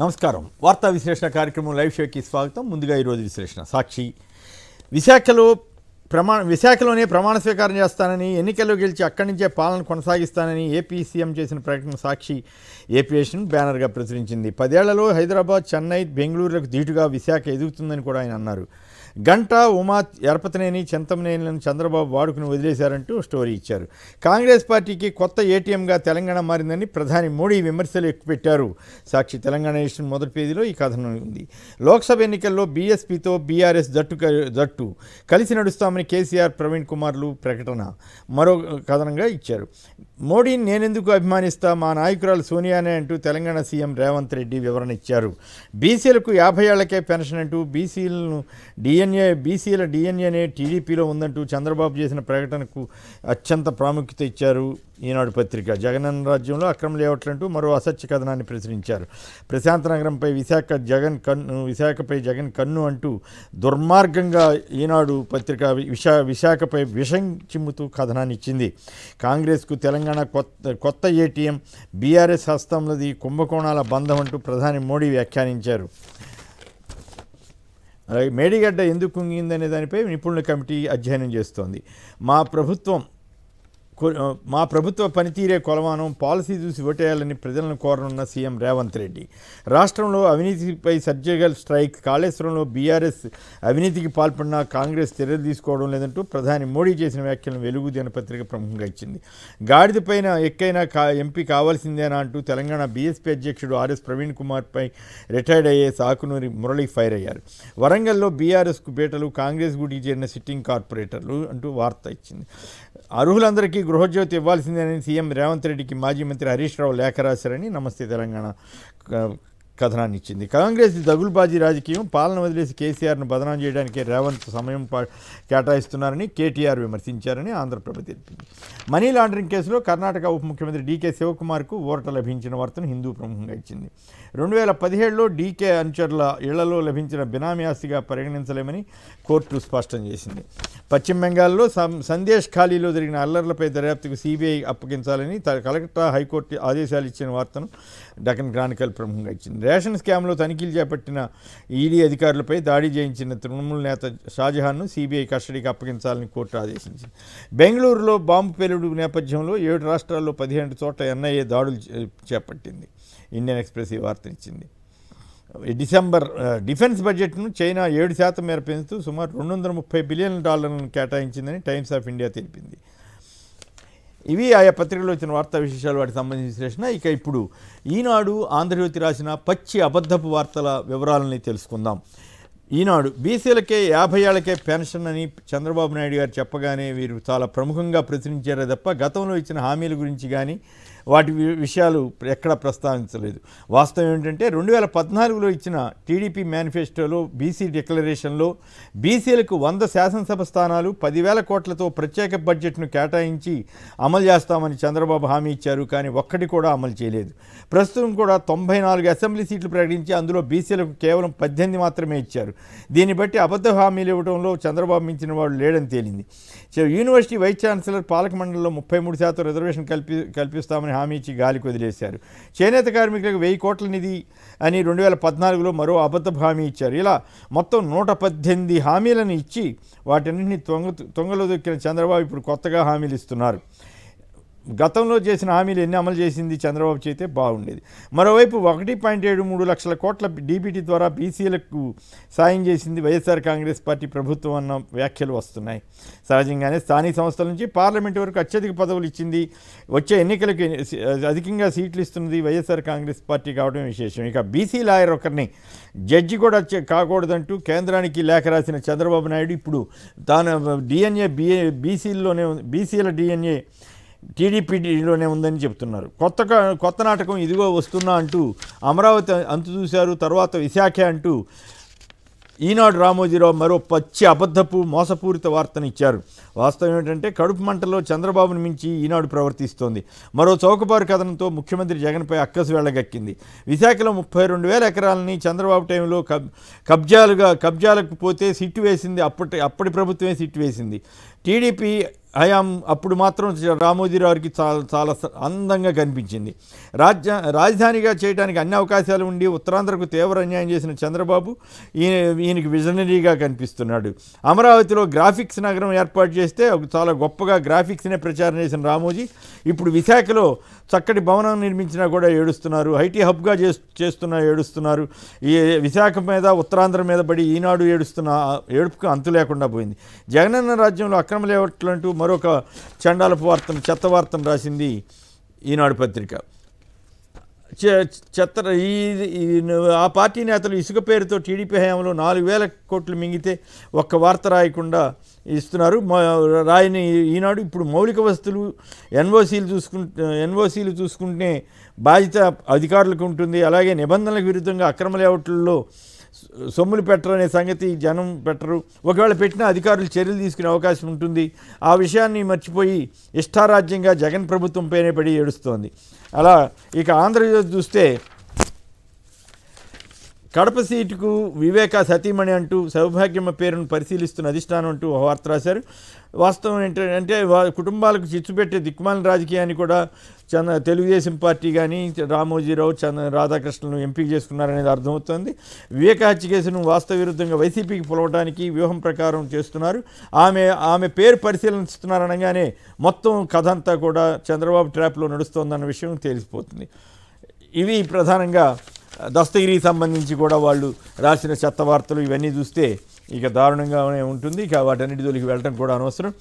నమస్కారం వార్తా విశ్లేషణ కార్యక్రమం లైవ్ షోకి స్వాగతం ముందుగా ఈరోజు విశ్లేషణ సాక్షి విశాఖలో ప్రమాణ విశాఖలోనే ప్రమాణ స్వీకారం చేస్తానని ఎన్నికల్లో గెలిచి అక్కడి నుంచే పాలన కొనసాగిస్తానని ఏపీ సీఎం చేసిన ప్రకటన సాక్షి ఏపీఎస్ను బ్యానర్గా ప్రచురించింది పదేళ్లలో హైదరాబాద్ చెన్నై బెంగళూరులకు ధీటుగా విశాఖ ఎదుగుతుందని కూడా ఆయన అన్నారు గంటా ఉమా ఎరపతనేని చింతమనేనిలను చంద్రబాబు వాడుకుని వదిలేశారంటూ స్టోరీ ఇచ్చారు కాంగ్రెస్ పార్టీకి కొత్త ఏటీఎంగా తెలంగాణ మారిందని ప్రధాని మోడీ విమర్శలు ఎక్కుపెట్టారు సాక్షి తెలంగాణ నేషన్ మొదటి పేజీలో ఈ కథనం ఉంది లోక్సభ ఎన్నికల్లో బీఎస్పీతో బీఆర్ఎస్ జట్టు జట్టు కలిసి నడుస్తామని కేసీఆర్ ప్రవీణ్ కుమార్లు ప్రకటన మరో కథనంగా ఇచ్చారు మోడీని నేనెందుకు అభిమానిస్తా మా నాయకురాలు సోనియానే అంటూ తెలంగాణ సీఎం రేవంత్ రెడ్డి వివరణ ఇచ్చారు బీసీలకు యాభై ఏళ్లకే పెన్షన్ అంటూ బీసీలను డిఎం డిఎన్ఏ బీసీల డిఎన్ఏనే టీడీపీలో ఉందంటూ చంద్రబాబు చేసిన ప్రకటనకు అత్యంత ప్రాముఖ్యత ఇచ్చారు ఈనాడు పత్రిక జగనన్న రాజ్యంలో అక్రమం లేవట్లంటూ మరో అసత్య కథనాన్ని ప్రచురించారు ప్రశాంత నగరంపై విశాఖ జగన్ కన్ను విశాఖపై జగన్ కన్ను అంటూ దుర్మార్గంగా ఈనాడు పత్రిక విశా విశాఖపై విషం చిమ్ముతూ కథనాన్ని ఇచ్చింది కాంగ్రెస్కు తెలంగాణ కొత్త కొత్త ఏటీఎం బీఆర్ఎస్ హస్తంలోది కుంభకోణాల బంధం అంటూ ప్రధాని మోడీ వ్యాఖ్యానించారు అలాగే మేడిగడ్డ ఎందుకు కుంగిందనే దానిపై నిపుణుల కమిటీ అధ్యయనం చేస్తోంది మా ప్రభుత్వం మా ప్రభుత్వ పనితీరే కొలమానం పాలసీ చూసి ఓటేయాలని ప్రజలను కోరనున్న సీఎం రేవంత్ రెడ్డి రాష్ట్రంలో అవినీతిపై సర్జికల్ స్ట్రైక్ కాళేశ్వరంలో బీఆర్ఎస్ అవినీతికి పాల్పడిన కాంగ్రెస్ చర్యలు తీసుకోవడం లేదంటూ ప్రధాని మోడీ చేసిన వ్యాఖ్యలను వెలుగు దినపత్రిక ప్రముఖంగా ఇచ్చింది గాడిదపైన ఎక్కైనా కా ఎంపీ కావాల్సిందేనా అంటూ తెలంగాణ బీఎస్పీ అధ్యక్షుడు ఆర్ఎస్ ప్రవీణ్ కుమార్పై రిటైర్డ్ అయ్యే సాకునూరి మురళి ఫైర్ అయ్యారు వరంగల్లో బీఆర్ఎస్కు బేటలు కాంగ్రెస్ గుడికి చేరిన సిట్టింగ్ కార్పొరేటర్లు అంటూ వార్త ఇచ్చింది అర్హులందరికీ గృహజ్యోతి ఇవ్వాల్సిందేనని సీఎం రేవంత్ రెడ్డికి మాజీ మంత్రి హరీష్ రావు లేఖ రాశారని నమస్తే తెలంగాణ కథనాన్ని ఇచ్చింది కాంగ్రెస్ దగులుబాజీ రాజకీయం పాలన వదిలేసి కేసీఆర్ను బదనాం చేయడానికి రేవంత్ సమయం కేటాయిస్తున్నారని కేటీఆర్ విమర్శించారని ఆంధ్రప్రభ తెలిపింది మనీ లాండరింగ్ కేసులో కర్ణాటక ఉప ముఖ్యమంత్రి డీకే శివకుమార్కు ఓరట లభించిన వార్తను హిందూ ప్రముఖంగా ఇచ్చింది రెండు వేల పదిహేడులో డీకే అనుచరుల ఇళ్లలో లభించిన బినామీ ఆస్తిగా పరిగణించలేమని కోర్టు స్పష్టం చేసింది పశ్చిమ బెంగాల్లో సందేశ్ ఖాళీలో జరిగిన అల్లర్లపై దర్యాప్తుకు సిబిఐ అప్పగించాలని కలకత్తా హైకోర్టు ఆదేశాలు ఇచ్చిన వార్తను డకన్ క్రానికల్ ప్రముఖంగా ఇచ్చింది రేషన్ స్కామ్లో తనిఖీలు చేపట్టిన ఈడీ అధికారులపై దాడి చేయించిన తృణమూల నేత షాజహాన్ను సీబీఐ కస్టడీకి అప్పగించాలని కోర్టు ఆదేశించింది బెంగళూరులో బాంబు పేలుడు నేపథ్యంలో ఏడు రాష్ట్రాల్లో పదిహేను చోట్ల ఎన్ఐఏ దాడులు చేపట్టింది ఇండియన్ ఎక్స్ప్రెస్ ఈ ఇచ్చింది డిసెంబర్ డిఫెన్స్ బడ్జెట్ను చైనా ఏడు శాతం మేర పెంచుతూ సుమారు రెండు వందల ముప్పై బిలియన్ డాలర్లను కేటాయించిందని టైమ్స్ ఆఫ్ ఇండియా తెలిపింది ఇవి ఆయా పత్రికలో వచ్చిన వార్తా విశేషాలు వాటికి సంబంధించిన విశ్లేషణ ఇక ఇప్పుడు ఈనాడు ఆంధ్రజ్యోతి రాసిన పచ్చి అబద్ధపు వార్తల వివరాలని తెలుసుకుందాం ఈనాడు బీసీలకే యాభై ఏళ్లకే పెన్షన్ అని చంద్రబాబు నాయుడు గారు చెప్పగానే వీరు చాలా ప్రముఖంగా ప్రచురించారే తప్ప గతంలో ఇచ్చిన హామీల గురించి కానీ వాటి విషయాలు ఎక్కడా ప్రస్తావించలేదు వాస్తవం ఏంటంటే రెండు వేల పద్నాలుగులో ఇచ్చిన టీడీపీ మేనిఫెస్టోలో బీసీ డిక్లరేషన్లో బీసీలకు వంద శాసనసభ స్థానాలు పదివేల కోట్లతో ప్రత్యేక బడ్జెట్ను కేటాయించి అమలు చేస్తామని చంద్రబాబు హామీ ఇచ్చారు కానీ ఒక్కటి కూడా అమలు చేయలేదు ప్రస్తుతం కూడా తొంభై నాలుగు అసెంబ్లీ సీట్లు ప్రకటించి అందులో బీసీలకు కేవలం పద్దెనిమిది మాత్రమే ఇచ్చారు దీన్ని బట్టి అబద్ధ హామీలు ఇవ్వడంలో చంద్రబాబు మించిన వాడు లేడని తేలింది యూనివర్సిటీ వైస్ ఛాన్సలర్ పాలక మండలిలో ముప్పై మూడు శాతం రిజర్వేషన్ కల్పి కల్పిస్తామని హామీ ఇచ్చి గాలికి వదిలేశారు చేనేత కార్మికులకు వెయ్యి కోట్ల నిధి అని రెండు వేల పద్నాలుగులో మరో అబద్ధ హామీ ఇచ్చారు ఇలా మొత్తం నూట పద్దెనిమిది హామీలను ఇచ్చి వాటన్నింటినీ తొంగ తొంగలు దొక్కిన చంద్రబాబు ఇప్పుడు కొత్తగా హామీలు ఇస్తున్నారు గతంలో చేసిన హామీలు ఎన్ని అమలు చేసింది చంద్రబాబు చేతే బాగుండేది మరోవైపు ఒకటి పాయింట్ ఏడు మూడు లక్షల కోట్ల డీబీటీ ద్వారా బీసీలకు సాయం చేసింది వైఎస్ఆర్ కాంగ్రెస్ పార్టీ ప్రభుత్వం అన్న వ్యాఖ్యలు వస్తున్నాయి సహజంగానే స్థానిక సంస్థల నుంచి పార్లమెంట్ వరకు అత్యధిక పదవులు ఇచ్చింది వచ్చే ఎన్నికలకు అధికంగా సీట్లు ఇస్తున్నది వైఎస్ఆర్ కాంగ్రెస్ పార్టీ కావడం విశేషం ఇక బీసీ లాయర్ ఒకరిని జడ్జి కూడా కాకూడదంటూ కేంద్రానికి లేఖ రాసిన చంద్రబాబు నాయుడు ఇప్పుడు తాను డిఎన్ఏ బీఏ బీసీల్లోనే బీసీల డిఎన్ఏ టీడీపీలోనే ఉందని చెప్తున్నారు కొత్త కొత్త నాటకం ఇదిగో వస్తున్నా అంటూ అమరావతి అంతు చూశారు తర్వాత విశాఖ అంటూ ఈనాడు రామోజీరావు మరో పచ్చి అబద్ధపు మోసపూరిత ఇచ్చారు వాస్తవం ఏమిటంటే కడుపు మంటలో చంద్రబాబును మించి ఈనాడు ప్రవర్తిస్తోంది మరో చౌకబారు కథనంతో ముఖ్యమంత్రి జగన్పై అక్కసు వెళ్ళగక్కింది విశాఖలో ముప్పై రెండు వేల ఎకరాలని చంద్రబాబు టైంలో కబ్జాలుగా కబ్జాలకు పోతే సిట్టు వేసింది అప్పటి అప్పటి ప్రభుత్వమే సిట్టు వేసింది టీడీపీ హయాం అప్పుడు మాత్రం రామోజీరావుకి చాలా చాలా అందంగా కనిపించింది రాజ్య రాజధానిగా చేయడానికి అన్ని అవకాశాలు ఉండి ఉత్తరాంధ్రకు తీవ్ర అన్యాయం చేసిన చంద్రబాబు ఈయన ఈయనకి విజనరీగా కనిపిస్తున్నాడు అమరావతిలో గ్రాఫిక్స్ నగరం ఏర్పాటు చేస్తే చాలా గొప్పగా గ్రాఫిక్స్నే ప్రచారం చేసిన రామోజీ ఇప్పుడు విశాఖలో చక్కటి భవనం నిర్మించినా కూడా ఏడుస్తున్నారు ఐటీ హబ్గా చేస్తున్నా ఏడుస్తున్నారు ఈ విశాఖ మీద ఉత్తరాంధ్ర మీద పడి ఈనాడు ఏడుస్తున్న ఏడుపుకు అంతు లేకుండా పోయింది జగనన్న రాజ్యంలో అక్రమ లేవట్లంటూ మరొక చండాలపు వార్తను చెత్త వార్తను రాసింది ఈనాడు పత్రిక చెత్త ఈ ఆ పార్టీ నేతలు ఇసుక పేరుతో టీడీపీ హయాంలో నాలుగు వేల కోట్లు మింగితే ఒక్క వార్త రాయకుండా ఇస్తున్నారు రాయని ఈనాడు ఇప్పుడు మౌలిక వస్తువులు ఎన్ఓసీలు చూసుకుంటే ఎన్ఓసీలు చూసుకుంటే బాధ్యత అధికారులకు ఉంటుంది అలాగే నిబంధనలకు విరుద్ధంగా అక్రమ లేవట్లలో సొమ్ములు పెట్టరు అనే సంగతి జనం పెట్టరు ఒకవేళ పెట్టిన అధికారులు చర్యలు తీసుకునే అవకాశం ఉంటుంది ఆ విషయాన్ని మర్చిపోయి ఇష్టారాజ్యంగా జగన్ ప్రభుత్వం ప్రభుత్వంపైనే పడి ఏడుస్తోంది అలా ఇక ఆంధ్రప్రదేశ్ చూస్తే కడప సీటుకు వివేక సతీమణి అంటూ సౌభాగ్యమ్మ పేరును పరిశీలిస్తున్న అధిష్టానం అంటూ ఒక వార్త రాశారు వాస్తవం ఏంటంటే కుటుంబాలకు చిచ్చు పెట్టే రాజకీయాన్ని కూడా చంద్ర తెలుగుదేశం పార్టీ కానీ రామోజీరావు చంద్ర రాధాకృష్ణను ఎంపిక చేసుకున్నారనేది అర్థమవుతోంది వివేక హత్య కేసును విరుద్ధంగా వైసీపీకి పిలవడానికి వ్యూహం ప్రకారం చేస్తున్నారు ఆమె ఆమె పేరు పరిశీలిస్తున్నారనగానే మొత్తం కథ అంతా కూడా చంద్రబాబు ట్రాప్లో నడుస్తోందన్న విషయం తెలిసిపోతుంది ఇవి ప్రధానంగా దస్తగిరికి సంబంధించి కూడా వాళ్ళు రాసిన చెత్త వార్తలు ఇవన్నీ చూస్తే ఇక దారుణంగానే ఉంటుంది ఇక వాటన్నిటి జోలికి వెళ్ళడం కూడా అనవసరం